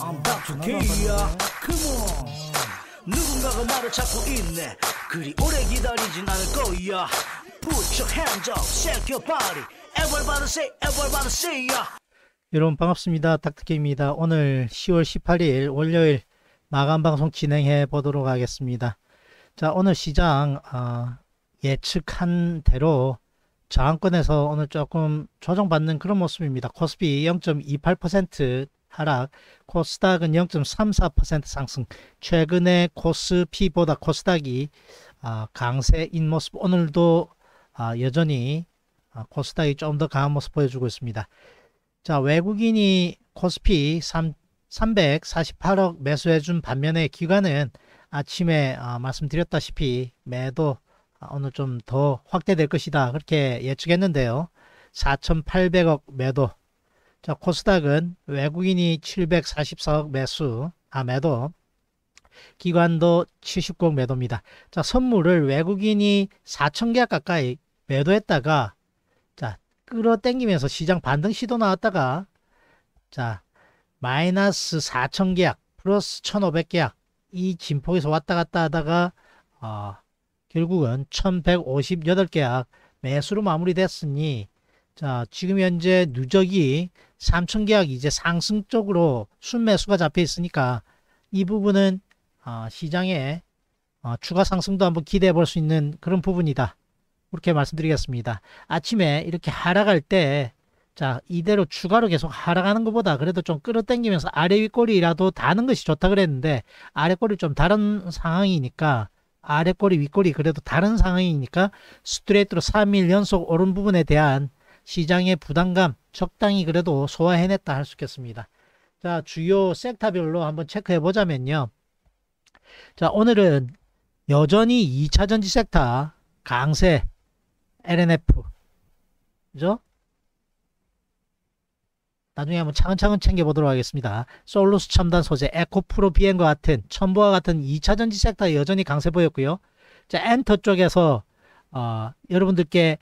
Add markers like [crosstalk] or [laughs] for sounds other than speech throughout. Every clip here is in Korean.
I'm back to K야 Come on 누군가가 나를 찾고 있네 그리 오래 기다리진 않을 거야 Put your hands up, shake your body Everybody say, everybody say ya 여러분 반갑습니다 닥터케입니다 오늘 10월 18일 월요일 마감방송 진행해 보도록 하겠습니다 자 오늘 시장 어, 예측한 대로 저항권에서 오늘 조금 조정받는 그런 모습입니다. 코스피 0.28% 하락, 코스닥은 0.34% 상승. 최근에 코스피보다 코스닥이 아, 강세인 모습 오늘도 아, 여전히 아, 코스닥이 좀 더 강한 모습 보여주고 있습니다. 자 외국인이 코스피 3, 4 8억 매수해준 반면에 기관은 아침에 말씀드렸다시피 매도 오늘 좀 더 확대될 것이다 그렇게 예측했는데요. 4,800억 매도 자, 코스닥은 외국인이 744억 매수, 아, 매도, 기관도 70억 매도입니다. 자, 선물을 외국인이 4,000개 가까이 매도했다가, 자, 끌어당기면서 시장 반등 시도 나왔다가, 자, 마이너스 4,000계약, 플러스 1,500계약, 이 진폭에서 왔다 갔다 하다가, 어, 결국은 1,158계약 매수로 마무리됐으니, 자, 지금 현재 누적이 3천계약 이제 상승 쪽으로 순매수가 잡혀 있으니까 이 부분은 어, 시장에 어, 추가 상승도 한번 기대해 볼 수 있는 그런 부분이다. 그렇게 말씀드리겠습니다. 아침에 이렇게 하락할 때 자, 이대로 추가로 계속 하락하는 것보다 그래도 좀 끌어당기면서 아래 윗꼬리라도 다는 것이 좋다 그랬는데 아래 꼬리 좀 다른 상황이니까 아래 꼬리 윗꼬리 그래도 다른 상황이니까 스트레이트로 3일 연속 오른 부분에 대한 시장의 부담감 적당히 그래도 소화해냈다 할 수 있겠습니다. 자, 주요 섹터별로 한번 체크해 보자면요. 자, 오늘은 여전히 2차 전지 섹터 강세 LNF 그죠? 나중에 한번 차근차근 챙겨보도록 하겠습니다. 솔루스 첨단 소재 에코프로 비행과 같은 첨부와 같은 2차 전지 섹터 여전히 강세 보였고요. 자 엔터 쪽에서 어, 여러분들께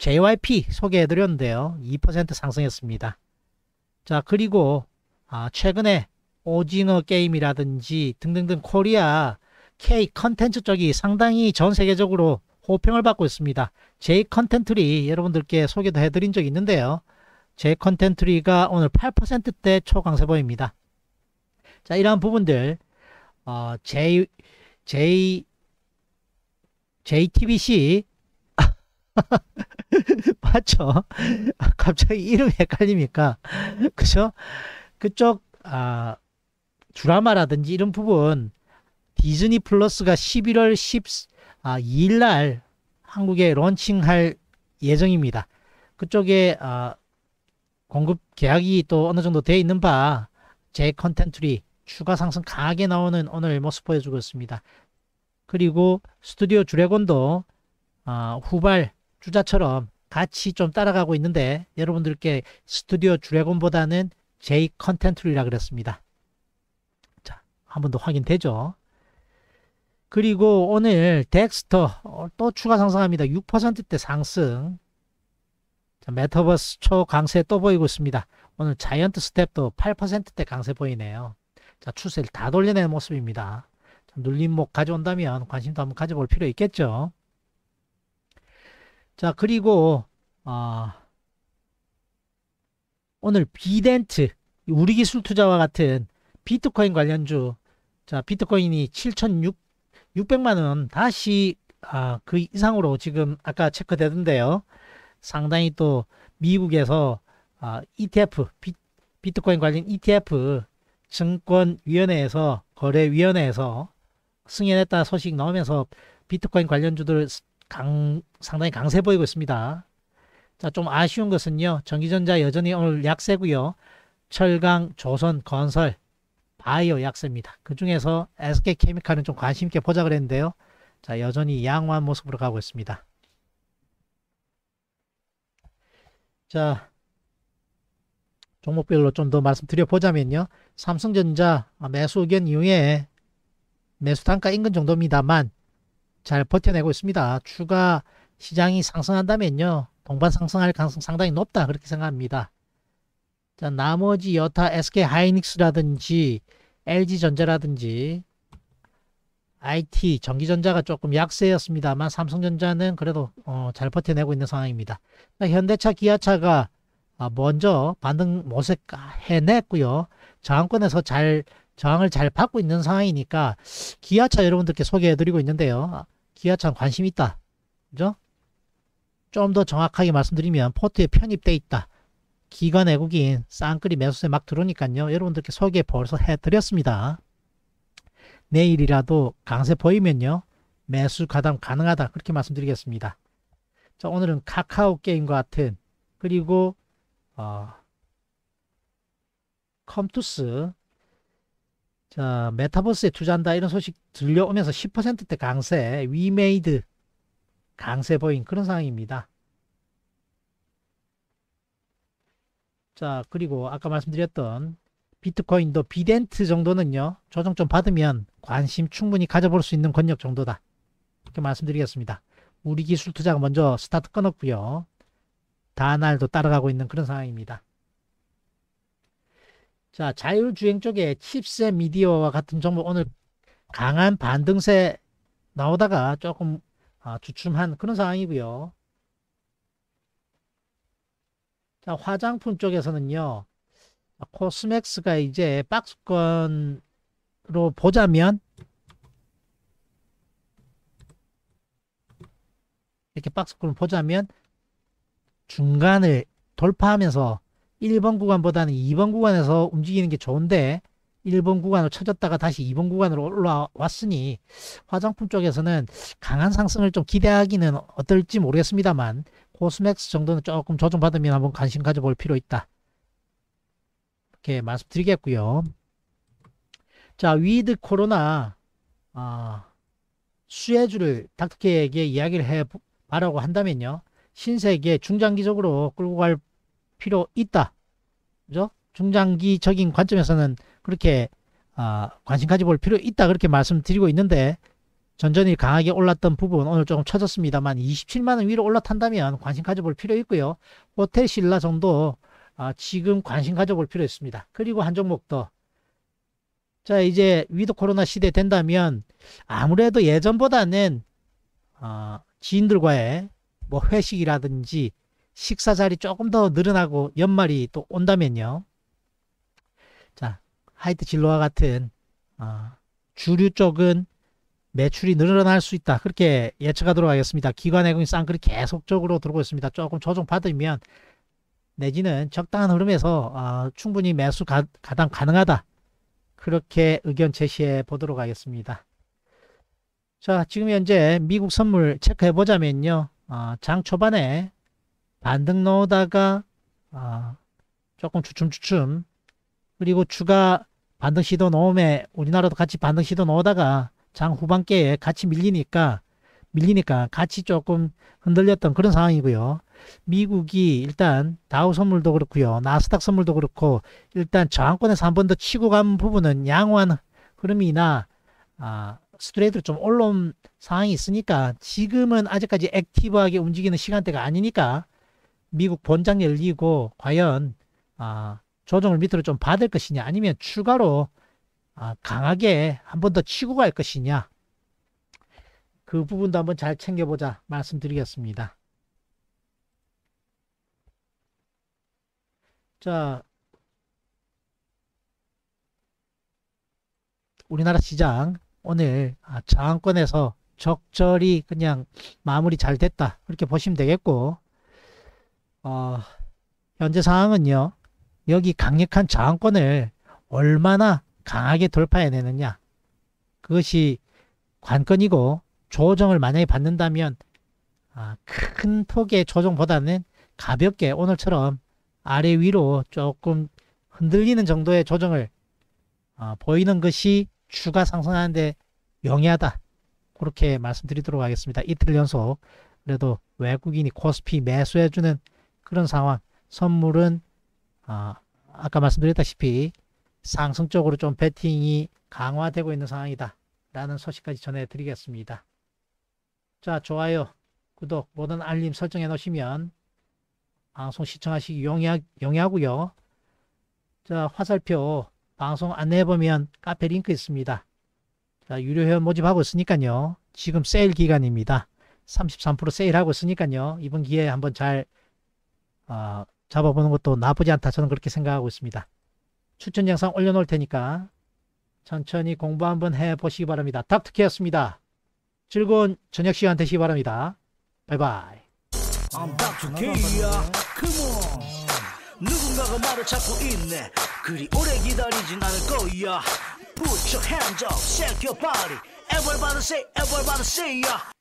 JYP 소개해드렸는데요. 2% 상승했습니다. 자 그리고 아, 최근에 오징어 게임이라든지 등등등 코리아 K 컨텐츠 쪽이 상당히 전 세계적으로 호평을 받고 있습니다. J 컨텐트리 여러분들께 소개도 해드린 적이 있는데요. J 컨텐트리가 오늘 8%대 초강세 보입니다. 자 이러한 부분들 어, J, J, JTBC [laughs] 맞죠? 아, 갑자기 이름 이헷갈립니까 그죠? 그쪽 아 드라마라든지 이런 부분 디즈니 플러스가 11월 10, 2일 날 한국에 런칭할 예정입니다. 그쪽에 아, 공급 계약이 또 어느 정도 돼 있는 바 제 컨텐츠리 추가 상승 강하게 나오는 오늘 모습 보여주고 있습니다. 그리고 스튜디오 드래곤도 아, 후발 주자처럼 같이 좀 따라가고 있는데 여러분들께 스튜디오 드래곤보다는 J 컨텐트리라 그랬습니다. 자, 한번 더 확인되죠. 그리고 오늘 덱스터 어, 또 추가 상승합니다. 6%대 상승. 자, 메타버스 초 강세 또 보이고 있습니다. 오늘 자이언트 스텝도 8%대 강세 보이네요. 자, 추세를 다 돌려내는 모습입니다. 자, 눌림목 가져온다면 관심도 한번 가져볼 필요 있겠죠. 자, 그리고, 어, 오늘 비덴트, 우리 기술 투자와 같은 비트코인 관련주, 자, 비트코인이 7,600만원 다시 아, 그 이상으로 지금 아까 체크되던데요. 상당히 또 미국에서 아, ETF, 비, 비트코인 관련 ETF 증권위원회에서 거래위원회에서 승인했다 소식 나오면서 비트코인 관련주들 강, 상당히 강세 보이고 있습니다. 자, 좀 아쉬운 것은요. 전기전자 여전히 오늘 약세고요. 철강, 조선, 건설, 바이오 약세입니다. 그 중에서 SK케미칼은 좀 관심 있게 보자 그랬는데요. 자, 여전히 양호한 모습으로 가고 있습니다. 자, 종목별로 좀 더 말씀드려 보자면요. 삼성전자 매수 의견 이후에 매수 단가 인근 정도입니다만 잘 버텨내고 있습니다. 추가 시장이 상승한다면요. 동반 상승할 가능성 상당히 높다 그렇게 생각합니다. 자, 나머지 여타 SK 하이닉스라든지 LG전자라든지 IT 전기전자가 조금 약세였습니다만 삼성전자는 그래도 어, 잘 버텨내고 있는 상황입니다. 자, 현대차 기아차가 아, 먼저 반등 모색해냈고요. 저항권에서 잘 저항을 잘 받고 있는 상황이니까 기아차 여러분들께 소개해드리고 있는데요. 기아차 관심 있다. 그죠? 좀 더 정확하게 말씀드리면 포트에 편입돼 있다. 기관 외국인 쌍끌이 매수세 막 들어오니까요. 여러분들께 소개 벌써 해드렸습니다. 내일이라도 강세 보이면요. 매수 가담 가능하다. 그렇게 말씀드리겠습니다. 자, 오늘은 카카오 게임과 같은 그리고 어, 컴투스 자, 메타버스에 투자한다 이런 소식 들려오면서 10%대 강세, 위메이드 강세 보인 그런 상황입니다. 자, 그리고 아까 말씀드렸던 비트코인도 비덴트 정도는요. 조정 좀 받으면 관심 충분히 가져볼 수 있는 권력 정도다. 이렇게 말씀드리겠습니다. 우리 기술 투자가 먼저 스타트 끊었고요. 다날도 따라가고 있는 그런 상황입니다. 자, 자율주행 쪽에 칩셋 미디어와 같은 정보 오늘 강한 반등세 나오다가 조금 아, 주춤한 그런 상황이고요. 자, 화장품 쪽에서는요. 코스맥스가 이제 박스권으로 보자면 이렇게 박스권을 보자면 중간을 돌파하면서 1번 구간보다는 2번 구간에서 움직이는 게 좋은데 1번 구간을 쳐졌다가 다시 2번 구간으로 올라왔으니 화장품 쪽에서는 강한 상승을 좀 기대하기는 어떨지 모르겠습니다만 코스맥스 정도는 조금 조정받으면 한번 관심 가져볼 필요 있다. 이렇게 말씀드리겠고요. 자 위드 코로나 아, 수혜주를 닥터케에게 이야기를 해보라고 한다면요. 신세계 중장기적으로 끌고 갈 필요 있다. 그죠? 중장기적인 관점에서는 그렇게 아, 관심 가져볼 필요 있다 그렇게 말씀드리고 있는데 전전일 강하게 올랐던 부분 오늘 조금 쳐졌습니다만 27만원 위로 올라탄다면 관심 가져볼 필요 있고요. 호텔 신라 정도 아, 지금 관심 가져볼 필요 있습니다. 그리고 한 종목 더. 자 이제 위드 코로나 시대 된다면 아무래도 예전보다는 어, 지인들과의 뭐 회식이라든지 식사 자리 조금 더 늘어나고 연말이 또 온다면요. 자, 하이트 진로와 같은 어, 주류 쪽은 매출이 늘어날 수 있다. 그렇게 예측하도록 하겠습니다. 기관 해금이 쌍끌이 계속적으로 들고 어오 있습니다. 조금 조정받으면 내지는 적당한 흐름에서 어, 충분히 매수 가, 가당 가능하다. 그렇게 의견 제시해 보도록 하겠습니다. 자, 지금 현재 미국 선물 체크해 보자면요. 어, 장 초반에 반등 넣어다가 아, 조금 주춤주춤 그리고 추가 반등 시도 넣음에 우리나라도 같이 반등 시도 넣어다가 장 후반기에 같이 밀리니까 밀리니까 같이 조금 흔들렸던 그런 상황이고요. 미국이 일단 다우 선물도 그렇고요. 나스닥 선물도 그렇고 일단 저항권에서 한 번 더 치고 간 부분은 양호한 흐름이나 아, 스트레이트로 좀 올라온 상황이 있으니까 지금은 아직까지 액티브하게 움직이는 시간대가 아니니까 미국 본장 열리고 과연 아, 조정을 밑으로 좀 받을 것이냐 아니면 추가로 아, 강하게 한 번 더 치고 갈 것이냐 그 부분도 한번 잘 챙겨보자 말씀드리겠습니다. 자, 우리나라 시장 오늘 장항권에서 아, 적절히 그냥 마무리 잘 됐다. 이렇게 보시면 되겠고 어, 현재 상황은요. 여기 강력한 저항권을 얼마나 강하게 돌파해내느냐. 그것이 관건이고 조정을 만약에 받는다면 아, 큰 폭의 조정보다는 가볍게 오늘처럼 아래 위로 조금 흔들리는 정도의 조정을 어, 보이는 것이 추가 상승하는데 영위하다. 그렇게 말씀드리도록 하겠습니다. 이틀 연속 그래도 외국인이 코스피 매수해주는 그런 상황. 선물은 아, 아까 말씀드렸다시피 상승적으로 좀 베팅이 강화되고 있는 상황이다. 라는 소식까지 전해드리겠습니다. 자, 좋아요, 구독, 모든 알림 설정해 놓으시면 방송 시청하시기 용이하, 용이하고요. 자, 화살표 방송 안내해 보면 카페 링크 있습니다. 자, 유료 회원 모집하고 있으니까요. 지금 세일 기간입니다. 33% 세일하고 있으니까요. 이번 기회에 한번 잘 어, 잡아보는 것도 나쁘지 않다. 저는 그렇게 생각하고 있습니다. 추천 영상 올려놓을 테니까 천천히 공부 한번 해보시기 바랍니다. 닥터케였습니다. 즐거운 저녁 시간 되시기 바랍니다. 바이바이. I'm Dr. K야. Come on. 누군가가 말을 찾고 있네. 그리 오래 기다리진 않을 거야. Put your hands up, shake your body. Everybody say, everybody say, yeah.